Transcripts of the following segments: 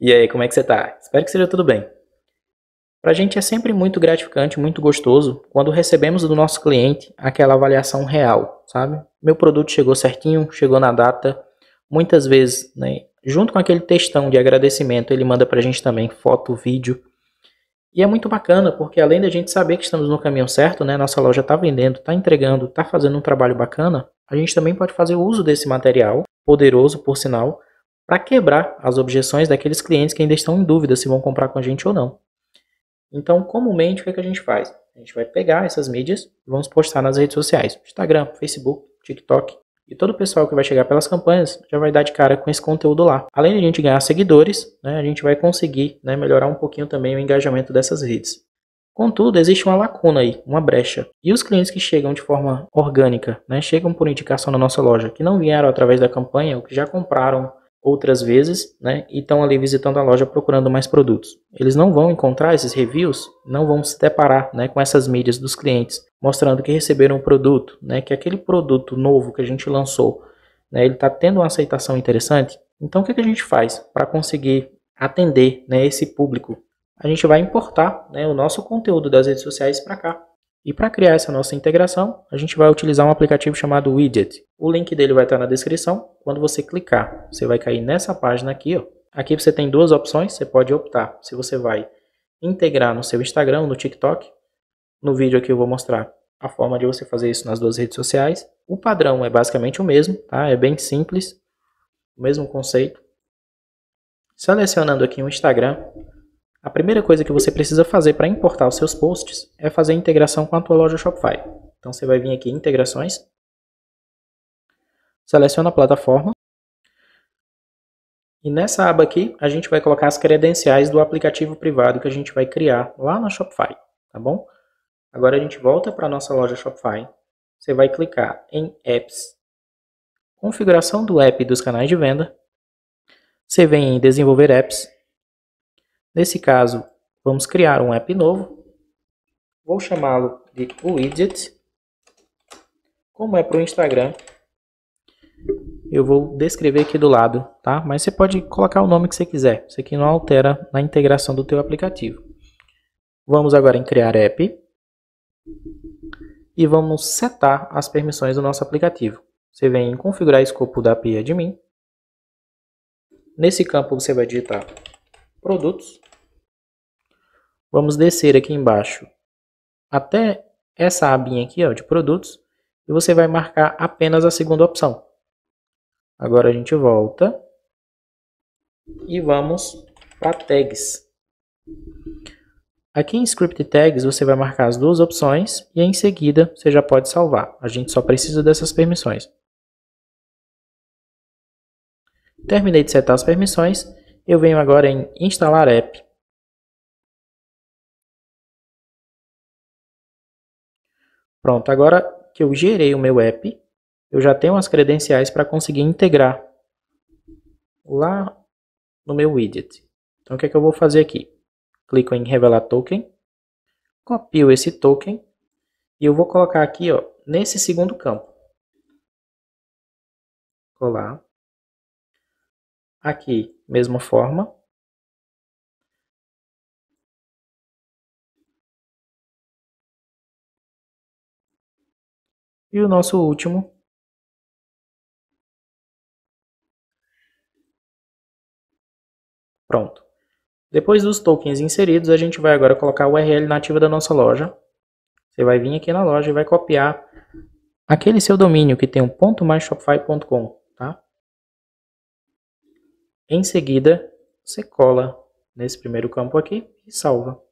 E aí, como é que você tá? Espero que seja tudo bem. Para a gente é sempre muito gratificante, muito gostoso, quando recebemos do nosso cliente aquela avaliação real, sabe? Meu produto chegou certinho, chegou na data. Muitas vezes, né, junto com aquele textão de agradecimento, ele manda para a gente também foto, vídeo. E é muito bacana, porque além da gente saber que estamos no caminho certo, né, nossa loja está vendendo, está entregando, está fazendo um trabalho bacana, a gente também pode fazer uso desse material, poderoso por sinal, para quebrar as objeções daqueles clientes que ainda estão em dúvida se vão comprar com a gente ou não. Então, comumente, o que, é que a gente faz? A gente vai pegar essas mídias e vamos postar nas redes sociais: Instagram, Facebook, TikTok. E todo o pessoal que vai chegar pelas campanhas já vai dar de cara com esse conteúdo lá. Além de a gente ganhar seguidores, né, a gente vai conseguir né, melhorar um pouquinho também o engajamento dessas redes. Contudo, existe uma lacuna aí, uma brecha. E os clientes que chegam de forma orgânica, né, chegam por indicação na nossa loja, que não vieram através da campanha ou que já compraram outras vezes, né, e estão ali visitando a loja procurando mais produtos. Eles não vão encontrar esses reviews, não vão se deparar, né, com essas mídias dos clientes mostrando que receberam o um produto, né, que aquele produto novo que a gente lançou, né, ele está tendo uma aceitação interessante. Então, o que, que a gente faz para conseguir atender, né, esse público? A gente vai importar, né, o nosso conteúdo das redes sociais para cá. E para criar essa nossa integração, a gente vai utilizar um aplicativo chamado Widget. O link dele vai estar na descrição. Quando você clicar, você vai cair nessa página aqui. Ó. Aqui você tem duas opções, você pode optar se você vai integrar no seu Instagram, no TikTok. No vídeo aqui eu vou mostrar a forma de você fazer isso nas duas redes sociais. O padrão é basicamente o mesmo, tá? É bem simples, o mesmo conceito. Selecionando aqui o um Instagram, a primeira coisa que você precisa fazer para importar os seus posts é fazer a integração com a tua loja Shopify. Então você vai vir aqui em integrações, seleciona a plataforma e nessa aba aqui a gente vai colocar as credenciais do aplicativo privado que a gente vai criar lá na Shopify, tá bom? Agora a gente volta para a nossa loja Shopify, você vai clicar em Apps, configuração do app dos canais de venda, você vem em Desenvolver Apps, Nesse caso, vamos criar um app novo. Vou chamá-lo de widget. Como é para o Instagram, eu vou descrever aqui do lado, tá? Mas você pode colocar o nome que você quiser. Isso aqui não altera na integração do teu aplicativo. Vamos agora em criar app. E vamos setar as permissões do nosso aplicativo. Você vem em configurar escopo da API admin. Nesse campo você vai digitar produtos. Vamos descer aqui embaixo até essa abinha aqui ó, de produtos e você vai marcar apenas a segunda opção. Agora a gente volta e vamos para tags. Aqui em script tags você vai marcar as duas opções e em seguida você já pode salvar. A gente só precisa dessas permissões. Terminei de setar as permissões, eu venho agora em instalar app. Pronto, agora que eu gerei o meu app, eu já tenho as credenciais para conseguir integrar lá no meu widget. Então o que, é que eu vou fazer aqui? Clico em revelar token, copio esse token e eu vou colocar aqui ó, nesse segundo campo. Colar. Aqui, mesma forma. E o nosso último. Pronto. Depois dos tokens inseridos, a gente vai agora colocar a URL nativa da nossa loja. Você vai vir aqui na loja e vai copiar aquele seu domínio que tem um ponto mais shopify.com, tá? Em seguida, você cola nesse primeiro campo aqui e salva.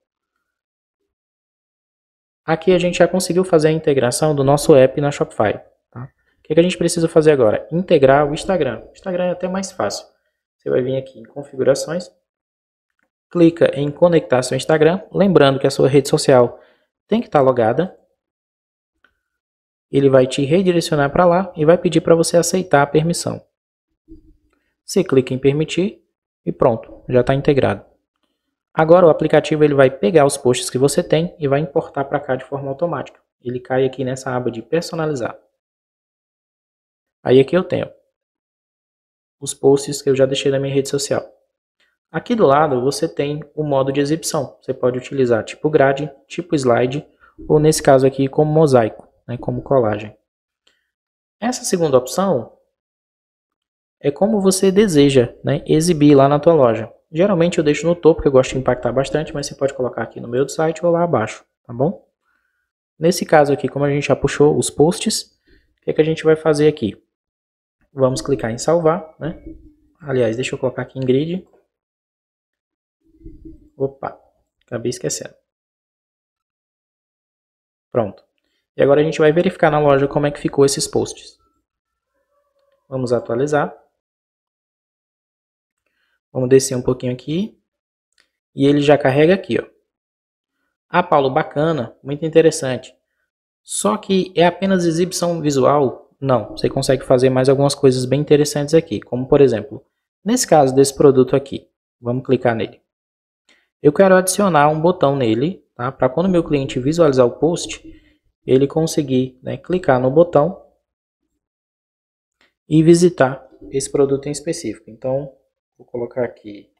Aqui a gente já conseguiu fazer a integração do nosso app na Shopify. Tá? O que, é que a gente precisa fazer agora? Integrar o Instagram. O Instagram é até mais fácil. Você vai vir aqui em configurações, clica em conectar seu Instagram, lembrando que a sua rede social tem que estar logada. Ele vai te redirecionar para lá e vai pedir para você aceitar a permissão. Você clica em permitir e pronto, já está integrado. Agora o aplicativo ele vai pegar os posts que você tem e vai importar para cá de forma automática. Ele cai aqui nessa aba de personalizar. Aí aqui eu tenho os posts que eu já deixei na minha rede social. Aqui do lado você tem o modo de exibição. Você pode utilizar tipo grade, tipo slide ou nesse caso aqui como mosaico, né, como colagem. Essa segunda opção é como você deseja né, exibir lá na tua loja. Geralmente eu deixo no topo, porque eu gosto de impactar bastante, mas você pode colocar aqui no meio do site ou lá abaixo, tá bom? Nesse caso aqui, como a gente já puxou os posts, o que, é que a gente vai fazer aqui? Vamos clicar em salvar, né? Aliás, deixa eu colocar aqui em grid. Opa, acabei esquecendo. Pronto. E agora a gente vai verificar na loja como é que ficou esses posts. Vamos atualizar. Vamos descer um pouquinho aqui. E ele já carrega aqui, ó. Ah, Paulo, bacana, muito interessante. Só que é apenas exibição visual? Não, você consegue fazer mais algumas coisas bem interessantes aqui, como por exemplo, nesse caso desse produto aqui. Vamos clicar nele. Eu quero adicionar um botão nele, tá? Para quando meu cliente visualizar o post, ele conseguir né, clicar no botão e visitar esse produto em específico. Então, Vou colocar aqui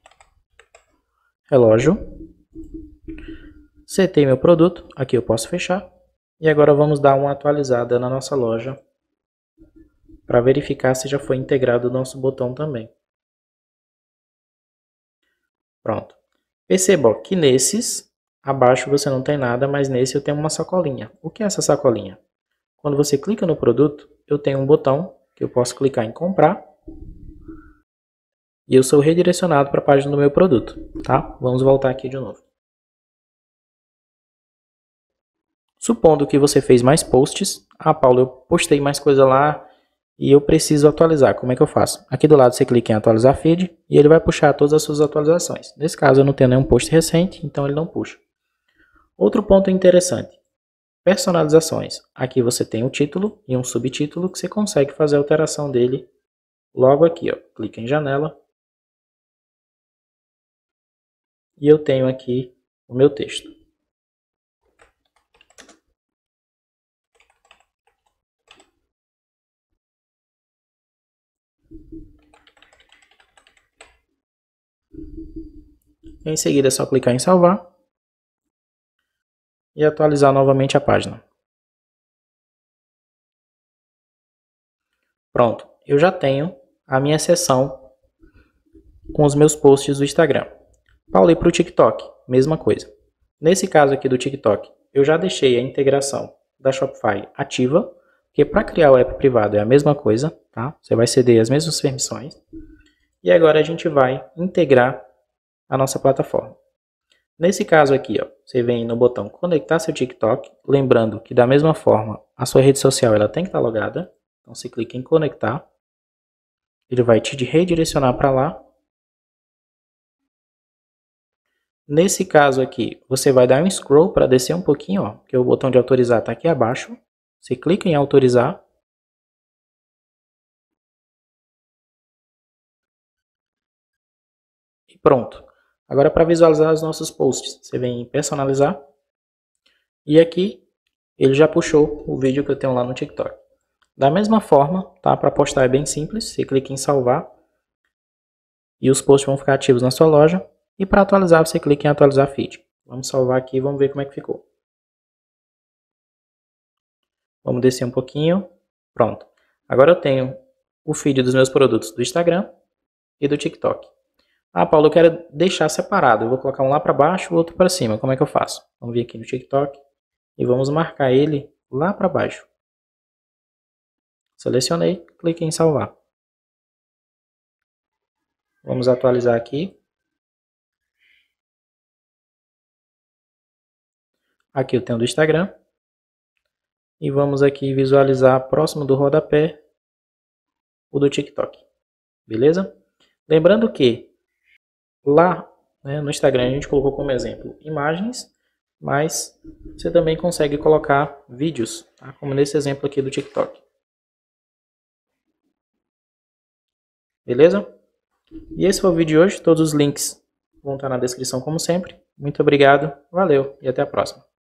relógio. Setei meu produto, aqui eu posso fechar. E agora vamos dar uma atualizada na nossa loja para verificar se já foi integrado o nosso botão também. Pronto. Perceba que nesses, abaixo você não tem nada, mas nesse eu tenho uma sacolinha. O que é essa sacolinha? Quando você clica no produto, eu tenho um botão que eu posso clicar em comprar e eu sou redirecionado para a página do meu produto, tá? Vamos voltar aqui de novo. Supondo que você fez mais posts, ah Paulo, eu postei mais coisa lá e eu preciso atualizar, como é que eu faço? Aqui do lado você clica em atualizar feed e ele vai puxar todas as suas atualizações. Nesse caso eu não tenho nenhum post recente, então ele não puxa. Outro ponto interessante, personalizações. Aqui você tem um título e um subtítulo que você consegue fazer a alteração dele logo aqui, ó. clica em janela e eu tenho aqui o meu texto. Em seguida é só clicar em salvar e atualizar novamente a página. Pronto, eu já tenho a minha sessão com os meus posts do Instagram. Paulei para o TikTok, mesma coisa. Nesse caso aqui do TikTok, eu já deixei a integração da Shopify ativa, porque para criar o app privado é a mesma coisa, tá? Você vai ceder as mesmas permissões. E agora a gente vai integrar a nossa plataforma. Nesse caso aqui, ó, você vem no botão conectar seu TikTok, lembrando que da mesma forma a sua rede social ela tem que estar logada. Então você clica em conectar, ele vai te redirecionar para lá Nesse caso aqui, você vai dar um scroll para descer um pouquinho, ó, porque o botão de autorizar está aqui abaixo. Você clica em autorizar. E pronto. Agora, para visualizar os nossos posts, você vem em personalizar. E aqui, ele já puxou o vídeo que eu tenho lá no TikTok. Da mesma forma, tá? para postar é bem simples. Você clica em salvar. E os posts vão ficar ativos na sua loja. E para atualizar, você clica em atualizar feed. Vamos salvar aqui e vamos ver como é que ficou. Vamos descer um pouquinho. Pronto. Agora eu tenho o feed dos meus produtos do Instagram e do TikTok. Ah, Paulo, eu quero deixar separado. Eu vou colocar um lá para baixo, o outro para cima. Como é que eu faço? Vamos vir aqui no TikTok e vamos marcar ele lá para baixo. Selecionei, clique em salvar. Vamos atualizar aqui. Aqui eu tenho do Instagram. E vamos aqui visualizar próximo do rodapé o do TikTok. Beleza? Lembrando que lá né, no Instagram a gente colocou como exemplo imagens, mas você também consegue colocar vídeos, tá? como nesse exemplo aqui do TikTok. Beleza? E esse foi o vídeo de hoje. Todos os links vão estar na descrição, como sempre. Muito obrigado, valeu e até a próxima.